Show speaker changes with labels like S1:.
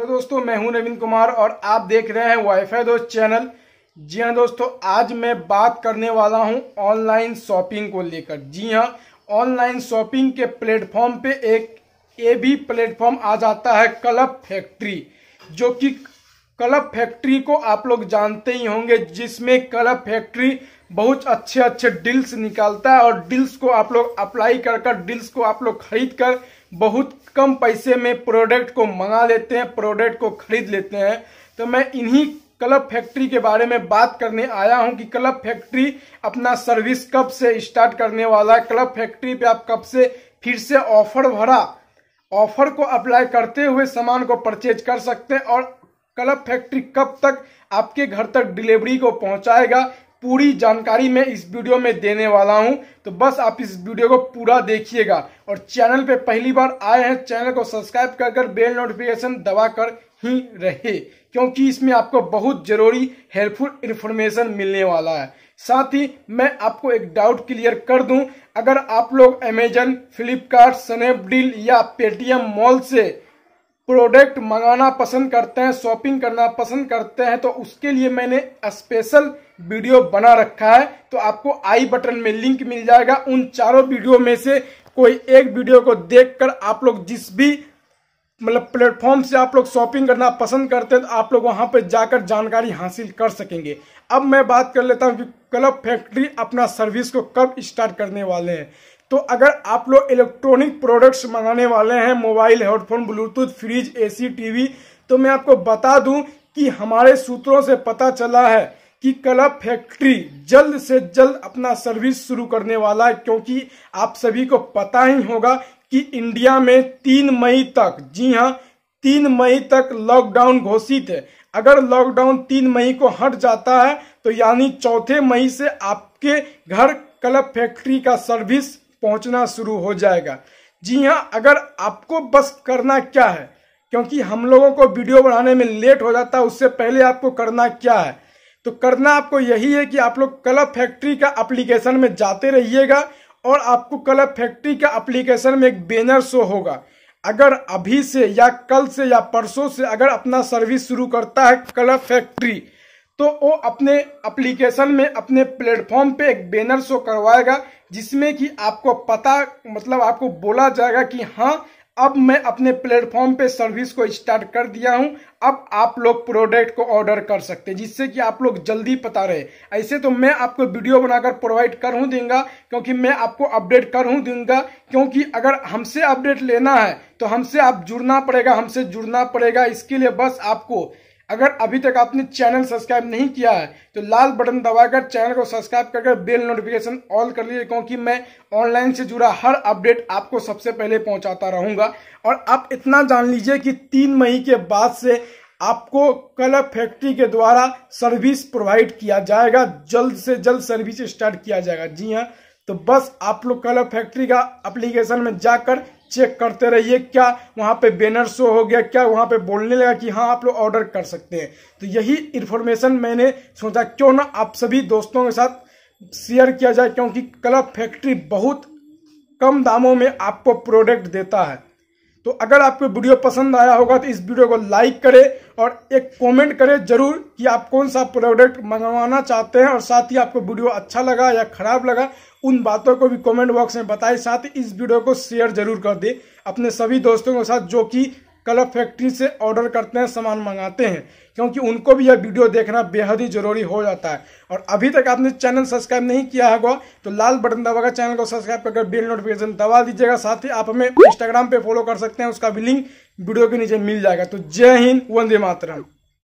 S1: hello दोस्तों मैं हूं नवीन कुमार और आप देख रहे हैं वाईफाई दोस्त चैनल जी हाँ दोस्तों आज मैं बात करने वाला हूं ऑनलाइन शॉपिंग को लेकर जी हाँ ऑनलाइन शॉपिंग के प्लेटफॉर्म पे एक ये भी प्लेटफॉर्म आ जाता है क्लब फैक्ट्री जो कि क्लब फैक्ट्री को आप लोग जानते ही होंगे जिसमें क्लब फैक्ट्री बहुत अच्छे अच्छे डील्स निकालता है और डील्स को आप लोग अप्लाई कर कर डील्स को आप लोग खरीद कर बहुत कम पैसे में प्रोडक्ट को मंगा लेते हैं प्रोडक्ट को खरीद लेते हैं तो मैं इन्हीं क्लब फैक्ट्री के बारे में बात करने आया हूं कि क्लब फैक्ट्री अपना सर्विस कब से स्टार्ट करने वाला है क्लब फैक्ट्री पे आप कब से फिर से ऑफर भरा ऑफर को अप्लाई करते हुए सामान को परचेज कर सकते हैं और क्लब फैक्ट्री कब तक आपके घर तक डिलीवरी को पहुंचाएगा पूरी जानकारी मैं इस वीडियो में देने वाला हूं तो बस आप इस वीडियो को पूरा देखिएगा और चैनल पे पहली बार आए हैं चैनल को सब्सक्राइब कर कर बेल नोटिफिकेशन दबा कर ही रहे क्योंकि इसमें आपको बहुत ज़रूरी हेल्पफुल इन्फॉर्मेशन मिलने वाला है साथ ही मैं आपको एक डाउट क्लियर कर दूं अगर आप लोग अमेजन फ्लिपकार्ट स्नैपडील या पेटीएम मॉल से प्रोडक्ट मंगाना पसंद करते हैं शॉपिंग करना पसंद करते हैं तो उसके लिए मैंने स्पेशल वीडियो बना रखा है तो आपको आई बटन में लिंक मिल जाएगा उन चारों वीडियो में से कोई एक वीडियो को देखकर आप लोग जिस भी मतलब प्लेटफॉर्म से आप लोग शॉपिंग करना पसंद करते हैं तो आप लोग वहां पर जाकर जानकारी हासिल कर सकेंगे अब मैं बात कर लेता हूं कि क्लब फैक्ट्री अपना सर्विस को कब स्टार्ट करने वाले हैं तो अगर आप लोग इलेक्ट्रॉनिक प्रोडक्ट्स मंगाने वाले हैं mobile headphone Bluetooth fridge AC TV तो मैं आपको बता दूं कि हमारे सूत्रों से पता चला है कि कला फैक्ट्री जल्द से जल्द अपना सर्विस शुरू करने वाला है क्योंकि आप सभी को पता ही होगा कि इंडिया में तीन मई तक जी हाँ तीन मई तक लॉकडाउन घोषित है अगर लॉकडाउन तीन मई को हट जाता है तो यानी चौथे मई से आपके घर क्लब फैक्ट्री का सर्विस पहुंचना शुरू हो जाएगा जी हाँ अगर आपको बस करना क्या है क्योंकि हम लोगों को वीडियो बनाने में लेट हो जाता है उससे पहले आपको करना क्या है तो करना आपको यही है कि आप लोग कलर फैक्ट्री का एप्लीकेशन में जाते रहिएगा और आपको कलर फैक्ट्री का एप्लीकेशन में एक बैनर शो होगा अगर अभी से या कल से या परसों से अगर अपना सर्विस शुरू करता है कलर फैक्ट्री तो वो अपने एप्लीकेशन में अपने प्लेटफॉर्म पे एक बैनर शो करवाएगा जिसमें कि आपको पता मतलब आपको बोला जाएगा कि हाँ अब मैं अपने प्लेटफॉर्म पे सर्विस को स्टार्ट कर दिया हूं अब आप लोग प्रोडक्ट को ऑर्डर कर सकते हैं जिससे कि आप लोग जल्दी पता रहे ऐसे तो मैं आपको वीडियो बनाकर प्रोवाइड कर हूँ दूंगा क्योंकि मैं आपको अपडेट कर हूँ दूंगा क्योंकि अगर हमसे अपडेट लेना है तो हमसे आप जुड़ना पड़ेगा हमसे जुड़ना पड़ेगा इसके लिए बस आपको अगर अभी तक आपने चैनल सब्सक्राइब नहीं किया है तो लाल बटन दबाकर चैनल को सब्सक्राइब करके बेल नोटिफिकेशन ऑल कर लीजिए क्योंकि मैं ऑनलाइन से जुड़ा हर अपडेट आपको सबसे पहले पहुंचाता रहूंगा और आप इतना जान लीजिए कि तीन मई के बाद से आपको कलर फैक्ट्री के द्वारा सर्विस प्रोवाइड किया जाएगा जल्द से जल्द सर्विस स्टार्ट किया जाएगा जी हाँ तो बस आप लोग कलर फैक्ट्री का एप्लीकेशन में जाकर चेक करते रहिए क्या वहाँ पे बैनर शो हो गया क्या वहाँ पे बोलने लगा कि हाँ आप लोग ऑर्डर कर सकते हैं तो यही इन्फॉर्मेशन मैंने सोचा क्यों ना आप सभी दोस्तों के साथ शेयर किया जाए क्योंकि क्लब फैक्ट्री बहुत कम दामों में आपको प्रोडक्ट देता है तो अगर आपको वीडियो पसंद आया होगा तो इस वीडियो को लाइक करें और एक कमेंट करें जरूर कि आप कौन सा प्रोडक्ट मंगवाना चाहते हैं और साथ ही आपको वीडियो अच्छा लगा या ख़राब लगा उन बातों को भी कमेंट बॉक्स में बताएं साथ ही इस वीडियो को शेयर जरूर कर दें अपने सभी दोस्तों के साथ जो कि कलर फैक्ट्री से ऑर्डर करते हैं सामान मंगाते हैं क्योंकि उनको भी यह वीडियो देखना बेहद ही जरूरी हो जाता है और अभी तक आपने चैनल सब्सक्राइब नहीं किया होगा तो लाल बटन दबाकर चैनल को सब्सक्राइब करके बेल नोटिफिकेशन दबा दीजिएगा साथ ही आप हमें इंस्टाग्राम पे फॉलो कर सकते हैं उसका भी लिंक वीडियो के नीचे मिल जाएगा तो जय हिंद वंदे मातरम